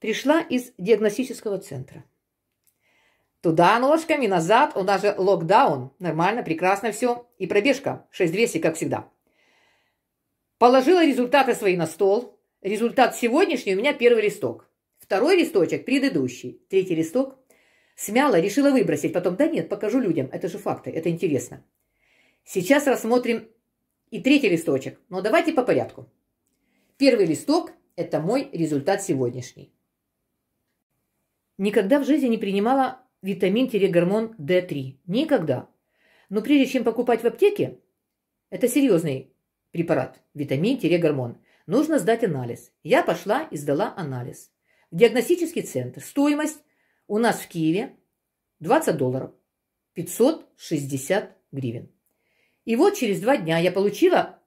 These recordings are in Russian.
пришла из диагностического центра. Туда ножками, назад, у нас же локдаун. Нормально, прекрасно все. И пробежка 6200, как всегда. Положила результаты свои на стол. Результат сегодняшний у меня первый листок. Второй листочек предыдущий. Третий листок смяла, решила выбросить. Потом, да нет, покажу людям. Это же факты, это интересно. Сейчас рассмотрим и третий листочек. Но давайте по порядку. Первый листок – это мой результат сегодняшний. Никогда в жизни не принимала витамин-гормон D3. Никогда. Но прежде чем покупать в аптеке, это серьезный препарат, витамин-гормон, нужно сдать анализ. Я пошла и сдала анализ. В диагностический центр. Стоимость у нас в Киеве 20 долларов, 560 гривен. И вот через два дня я получила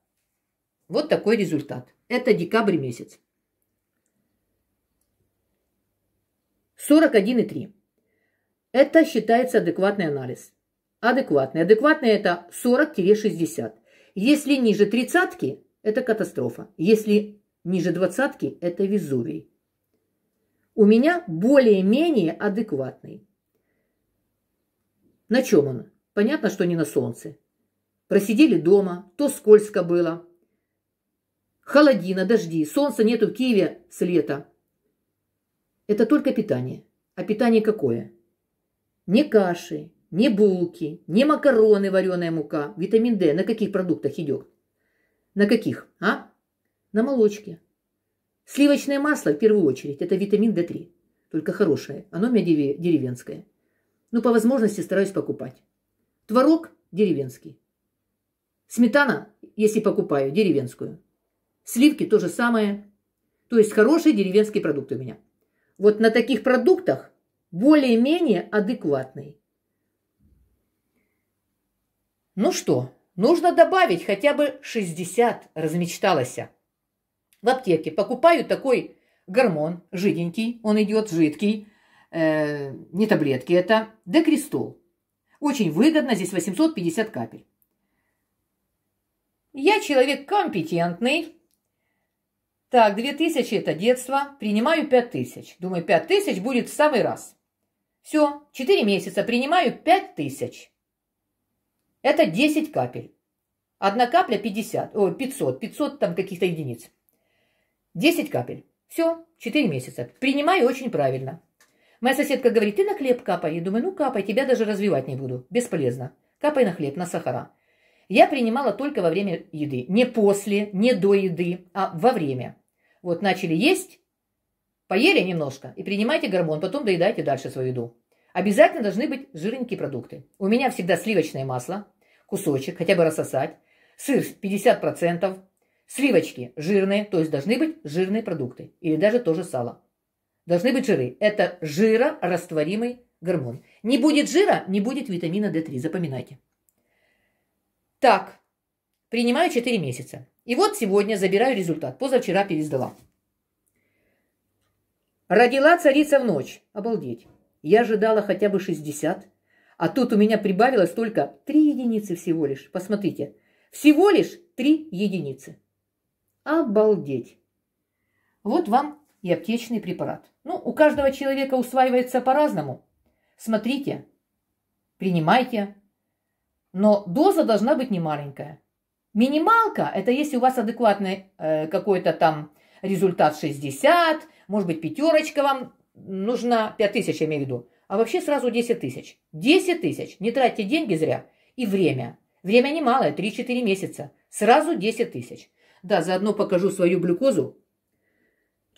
вот такой результат. Это декабрь месяц. 41,3. Это считается адекватный анализ. Адекватный. Адекватный – это 40-60. Если ниже тридцатки – это катастрофа. Если ниже двадцатки – это Везувий. У меня более-менее адекватный. На чем он? Понятно, что не на солнце. Просидели дома, то скользко было. Холодина, дожди, солнца нету в Киеве с лета. Это только питание. А питание какое? Не каши, не булки, не макароны, вареная мука. Витамин D на каких продуктах идет? На каких, а? На молочке. Сливочное масло, в первую очередь, это витамин D3. Только хорошее. Оно у меня деревенское. Но ну, по возможности стараюсь покупать. Творог деревенский. Сметана, если покупаю, деревенскую. Сливки то же самое. То есть хорошие деревенские продукты у меня вот на таких продуктах более-менее адекватный. Ну что, нужно добавить хотя бы 60, размечталась. В аптеке покупаю такой гормон, жиденький, он идет жидкий, э, не таблетки это, декристол. Очень выгодно, здесь 850 капель. Я человек компетентный, так, две тысячи – это детство. Принимаю пять тысяч. Думаю, пять тысяч будет в самый раз. Все, четыре месяца принимаю пять тысяч. Это 10 капель. Одна капля 50, о, 500, 500 там каких-то единиц. 10 капель. Все, 4 месяца. Принимаю очень правильно. Моя соседка говорит, ты на хлеб капай. Я думаю, ну капай, тебя даже развивать не буду. Бесполезно. Капай на хлеб, на сахара. Я принимала только во время еды. Не после, не до еды, а во время. Вот начали есть, поели немножко и принимайте гормон, потом доедайте дальше свою еду. Обязательно должны быть жирненькие продукты. У меня всегда сливочное масло, кусочек, хотя бы рассосать, сыр 50%, сливочки жирные, то есть должны быть жирные продукты или даже тоже сало. Должны быть жиры. Это жирорастворимый гормон. Не будет жира, не будет витамина D3, запоминайте. Так, Принимаю 4 месяца. И вот сегодня забираю результат. Позавчера пересдала. Родила царица в ночь. Обалдеть. Я ожидала хотя бы 60. А тут у меня прибавилось только 3 единицы всего лишь. Посмотрите. Всего лишь 3 единицы. Обалдеть. Вот вам и аптечный препарат. Ну, у каждого человека усваивается по-разному. Смотрите, принимайте. Но доза должна быть не маленькая. Минималка – это если у вас адекватный э, какой-то там результат 60, может быть, пятерочка вам нужна, 5 тысяч я имею в виду, а вообще сразу 10 тысяч. 10 тысяч, не тратьте деньги зря и время. Время немалое, 3-4 месяца, сразу 10 тысяч. Да, заодно покажу свою глюкозу.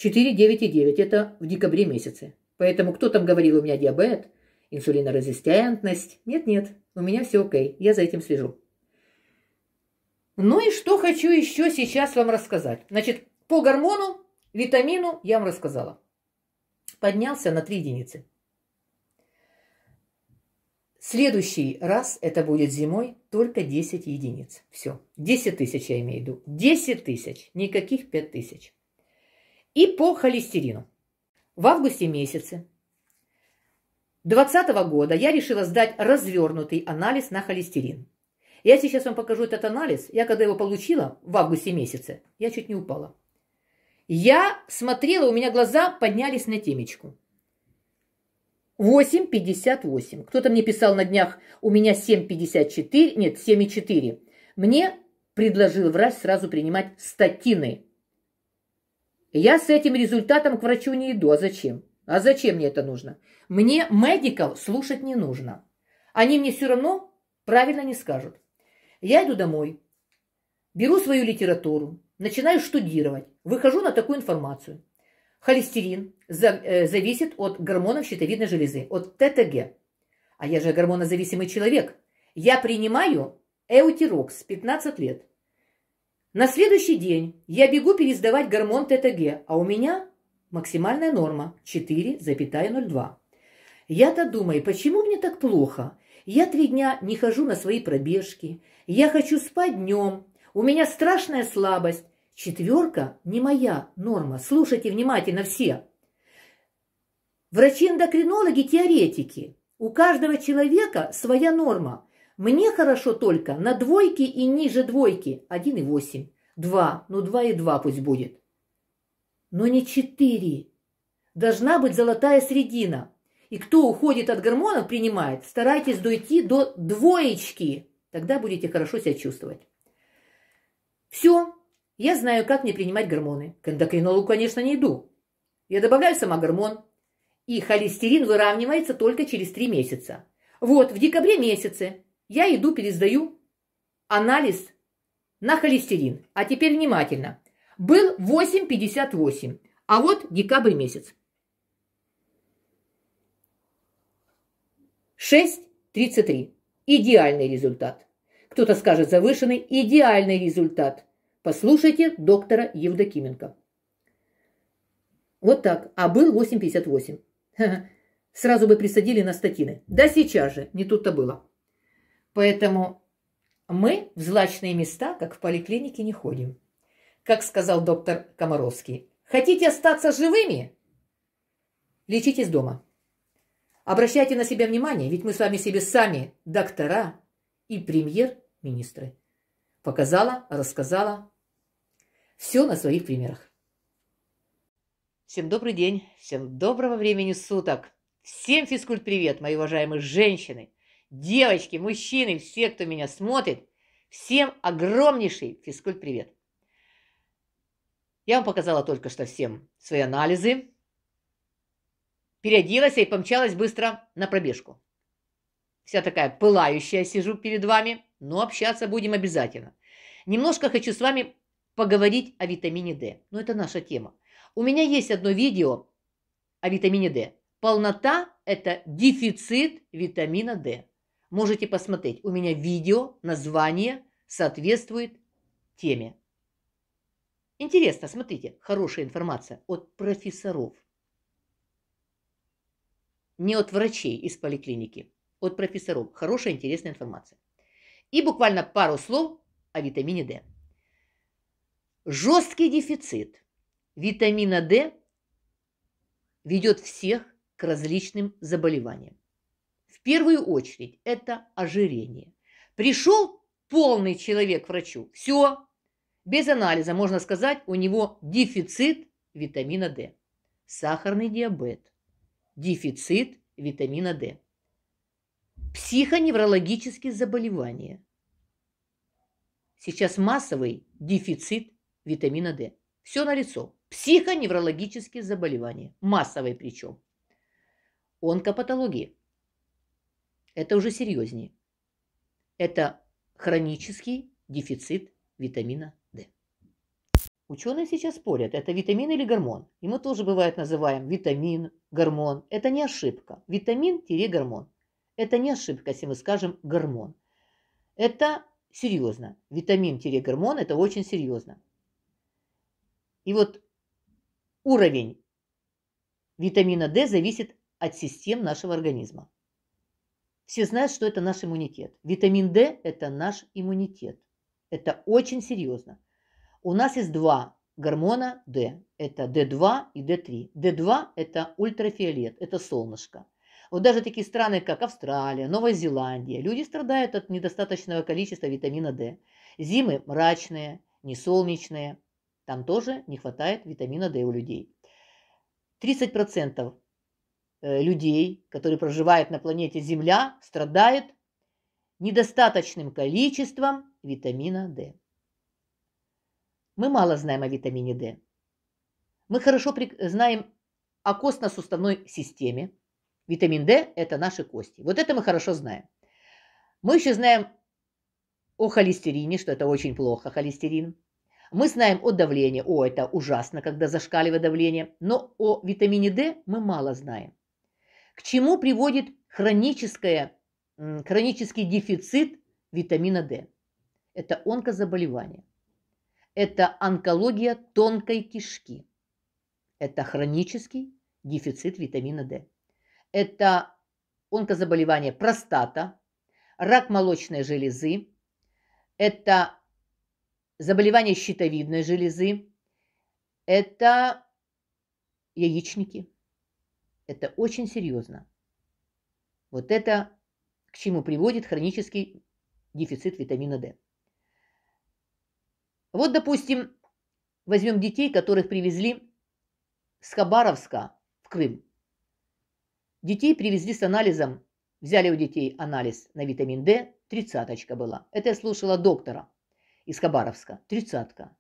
4,9,9 – это в декабре месяце. Поэтому кто там говорил, у меня диабет, инсулинорезистентность? Нет-нет, у меня все окей, я за этим слежу. Ну и что хочу еще сейчас вам рассказать. Значит, по гормону, витамину я вам рассказала. Поднялся на три единицы. Следующий раз, это будет зимой, только 10 единиц. Все. 10 тысяч я имею в виду. 10 тысяч. Никаких 5 тысяч. И по холестерину. В августе месяце 2020 года я решила сдать развернутый анализ на холестерин. Я сейчас вам покажу этот анализ. Я когда его получила в августе месяце, я чуть не упала. Я смотрела, у меня глаза поднялись на темечку. 8,58. Кто-то мне писал на днях, у меня 7,54, нет, 7,4. Мне предложил врач сразу принимать статины. Я с этим результатом к врачу не иду. А зачем? А зачем мне это нужно? Мне медиков слушать не нужно. Они мне все равно правильно не скажут. Я иду домой, беру свою литературу, начинаю штудировать, выхожу на такую информацию. Холестерин э, зависит от гормонов щитовидной железы, от ТТГ. А я же гормонозависимый человек. Я принимаю эутирокс 15 лет. На следующий день я бегу пересдавать гормон ТТГ, а у меня максимальная норма 4,02. Я-то думаю, почему мне так плохо? Я три дня не хожу на свои пробежки. Я хочу спать днем. У меня страшная слабость. Четверка не моя норма. Слушайте внимательно все. Врачи-эндокринологи-теоретики. У каждого человека своя норма. Мне хорошо только на двойке и ниже двойки. 1,8. 2. Ну 2,2 пусть будет. Но не 4. Должна быть золотая средина. И кто уходит от гормонов, принимает. Старайтесь дойти до двоечки. Тогда будете хорошо себя чувствовать. Все. Я знаю, как мне принимать гормоны. К эндокринологу, конечно, не иду. Я добавляю сама гормон. И холестерин выравнивается только через 3 месяца. Вот, в декабре месяце я иду, пересдаю анализ на холестерин. А теперь внимательно. Был 8,58, а вот декабрь месяц. 6.33. Идеальный результат. Кто-то скажет завышенный. Идеальный результат. Послушайте доктора Евдокименко. Вот так. А был 8.58. Сразу бы присадили на статины. Да сейчас же. Не тут-то было. Поэтому мы в злачные места, как в поликлинике, не ходим. Как сказал доктор Комаровский. Хотите остаться живыми? Лечитесь дома. Обращайте на себя внимание, ведь мы с вами себе сами доктора и премьер-министры. Показала, рассказала. Все на своих примерах. Всем добрый день, всем доброго времени суток. Всем физкульт-привет, мои уважаемые женщины, девочки, мужчины, все, кто меня смотрит. Всем огромнейший физкульт-привет. Я вам показала только что всем свои анализы, переоделась и помчалась быстро на пробежку. Вся такая пылающая сижу перед вами, но общаться будем обязательно. Немножко хочу с вами поговорить о витамине D, но это наша тема. У меня есть одно видео о витамине D. Полнота – это дефицит витамина D. Можете посмотреть, у меня видео, название соответствует теме. Интересно, смотрите, хорошая информация от профессоров не от врачей из поликлиники, от профессоров. Хорошая, интересная информация. И буквально пару слов о витамине D. Жесткий дефицит витамина D ведет всех к различным заболеваниям. В первую очередь это ожирение. Пришел полный человек к врачу, все, без анализа можно сказать, у него дефицит витамина D. Сахарный диабет, дефицит витамина D. Психоневрологические заболевания. Сейчас массовый дефицит витамина D. Все налицо. Психоневрологические заболевания. Массовые причем. Онкопатологии. Это уже серьезнее. Это хронический дефицит витамина Ученые сейчас спорят, это витамин или гормон. И мы тоже бывает называем витамин, гормон. Это не ошибка. Витамин-гормон. Это не ошибка, если мы скажем гормон. Это серьезно. Витамин-гормон – это очень серьезно. И вот уровень витамина D зависит от систем нашего организма. Все знают, что это наш иммунитет. Витамин D – это наш иммунитет. Это очень серьезно. У нас есть два гормона D. Это D2 и D3. D2 – это ультрафиолет, это солнышко. Вот даже такие страны, как Австралия, Новая Зеландия, люди страдают от недостаточного количества витамина D. Зимы мрачные, несолнечные. Там тоже не хватает витамина D у людей. 30% э, людей, которые проживают на планете Земля, страдают недостаточным количеством витамина D. Мы мало знаем о витамине D. Мы хорошо знаем о костно-суставной системе. Витамин D – это наши кости. Вот это мы хорошо знаем. Мы еще знаем о холестерине, что это очень плохо, холестерин. Мы знаем о давлении. О, это ужасно, когда зашкаливает давление. Но о витамине D мы мало знаем. К чему приводит хроническое, хронический дефицит витамина D? Это онкозаболевание. – это онкология тонкой кишки, это хронический дефицит витамина D, это онкозаболевание простата, рак молочной железы, это заболевание щитовидной железы, это яичники. Это очень серьезно. Вот это к чему приводит хронический дефицит витамина D. Вот, допустим, возьмем детей, которых привезли с Хабаровска в Крым. Детей привезли с анализом, взяли у детей анализ на витамин D, тридцаточка была. Это я слушала доктора из Хабаровска, тридцатка.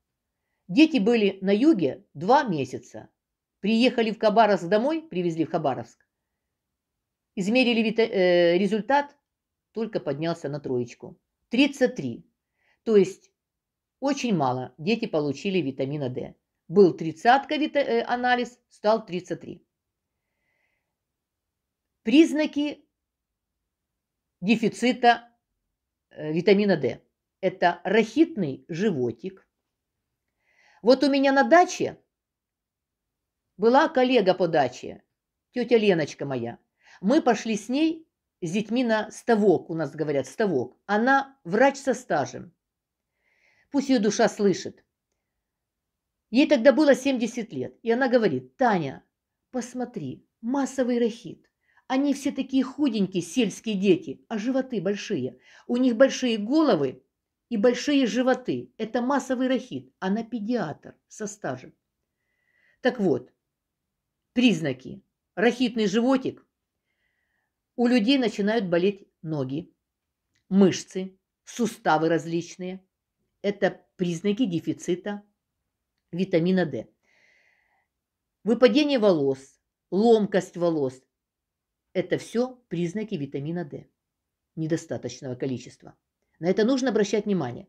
Дети были на юге два месяца. Приехали в Хабаровск домой, привезли в Хабаровск. Измерили вита- э, результат, только поднялся на троечку. 33. То есть очень мало дети получили витамина D. Был 30 э, анализ, стал 33. Признаки дефицита э, витамина D. Это рахитный животик. Вот у меня на даче была коллега по даче, тетя Леночка моя. Мы пошли с ней, с детьми на ставок, у нас говорят ставок. Она врач со стажем. Пусть ее душа слышит. Ей тогда было 70 лет, и она говорит, «Таня, посмотри, массовый рахит. Они все такие худенькие, сельские дети, а животы большие. У них большие головы и большие животы. Это массовый рахит. Она педиатр со стажем. Так вот, признаки. Рахитный животик. У людей начинают болеть ноги, мышцы, суставы различные. Это признаки дефицита витамина D. Выпадение волос, ломкость волос – это все признаки витамина D недостаточного количества. На это нужно обращать внимание.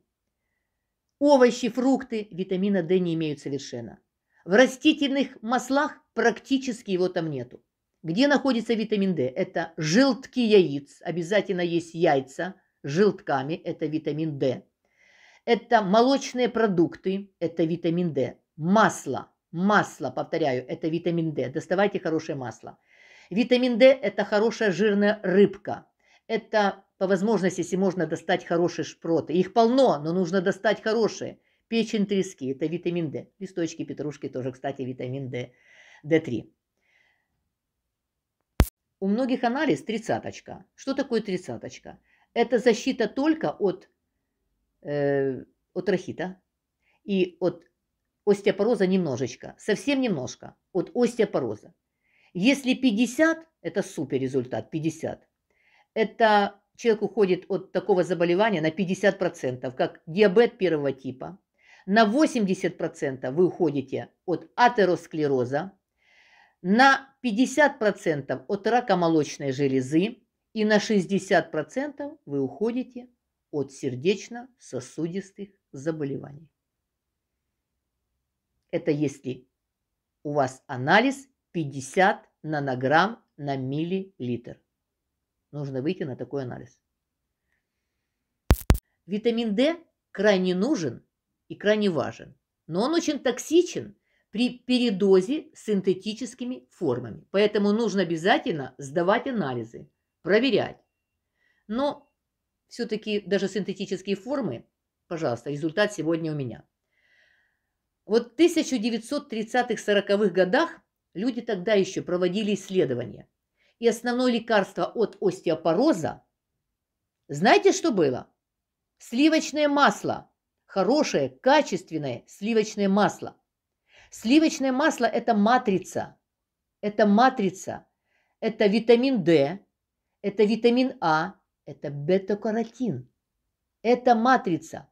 Овощи, фрукты витамина D не имеют совершенно. В растительных маслах практически его там нету. Где находится витамин D? Это желтки яиц. Обязательно есть яйца с желтками. Это витамин D. Это молочные продукты, это витамин D. Масло, масло, повторяю, это витамин D. Доставайте хорошее масло. Витамин D – это хорошая жирная рыбка. Это по возможности, если можно достать хорошие шпроты. Их полно, но нужно достать хорошие. Печень трески – это витамин D. Листочки петрушки тоже, кстати, витамин D, D3. У многих анализ тридцаточка. Что такое тридцаточка? Это защита только от Э, от рахита и от остеопороза немножечко, совсем немножко, от остеопороза. Если 50, это супер результат, 50, это человек уходит от такого заболевания на 50%, как диабет первого типа, на 80% вы уходите от атеросклероза, на 50% от рака молочной железы и на 60% вы уходите от сердечно-сосудистых заболеваний. Это если у вас анализ 50 нанограмм на миллилитр. Нужно выйти на такой анализ. Витамин D крайне нужен и крайне важен, но он очень токсичен при передозе синтетическими формами. Поэтому нужно обязательно сдавать анализы, проверять. Но все-таки даже синтетические формы. Пожалуйста, результат сегодня у меня. Вот в 1930-40-х годах люди тогда еще проводили исследования. И основное лекарство от остеопороза, знаете, что было? Сливочное масло. Хорошее, качественное сливочное масло. Сливочное масло – это матрица. Это матрица. Это витамин D, это витамин А, это бета-каротин. Это матрица.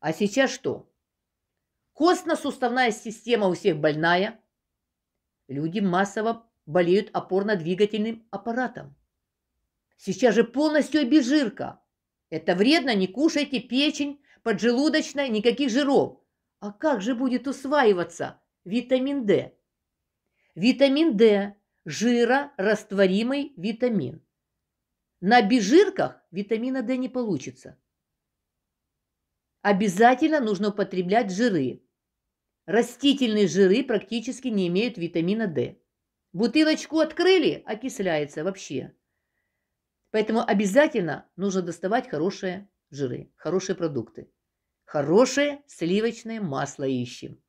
А сейчас что? Костно-суставная система у всех больная. Люди массово болеют опорно-двигательным аппаратом. Сейчас же полностью обезжирка. Это вредно, не кушайте печень, поджелудочная, никаких жиров. А как же будет усваиваться витамин D? Витамин D – жира растворимый витамин. На бижирках витамина D не получится. Обязательно нужно употреблять жиры. Растительные жиры практически не имеют витамина D. Бутылочку открыли, окисляется вообще. Поэтому обязательно нужно доставать хорошие жиры, хорошие продукты. Хорошее сливочное масло ищем.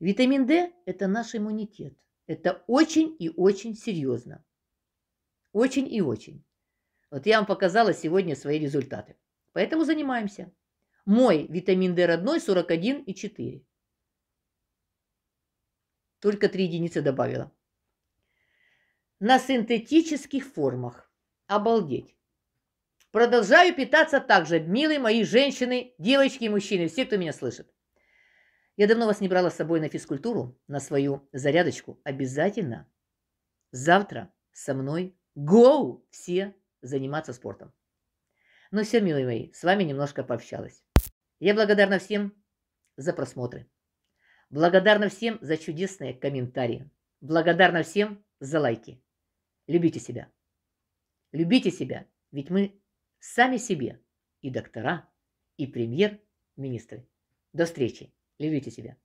Витамин D – это наш иммунитет. Это очень и очень серьезно. Очень и очень. Вот я вам показала сегодня свои результаты. Поэтому занимаемся. Мой витамин D родной и 41,4. Только 3 единицы добавила. На синтетических формах. Обалдеть. Продолжаю питаться также, милые мои женщины, девочки и мужчины, все, кто меня слышит. Я давно вас не брала с собой на физкультуру, на свою зарядочку. Обязательно завтра со мной Гоу все заниматься спортом. Ну все, милые мои, с вами немножко пообщалась. Я благодарна всем за просмотры. Благодарна всем за чудесные комментарии. Благодарна всем за лайки. Любите себя. Любите себя, ведь мы сами себе и доктора, и премьер-министры. До встречи. Любите себя.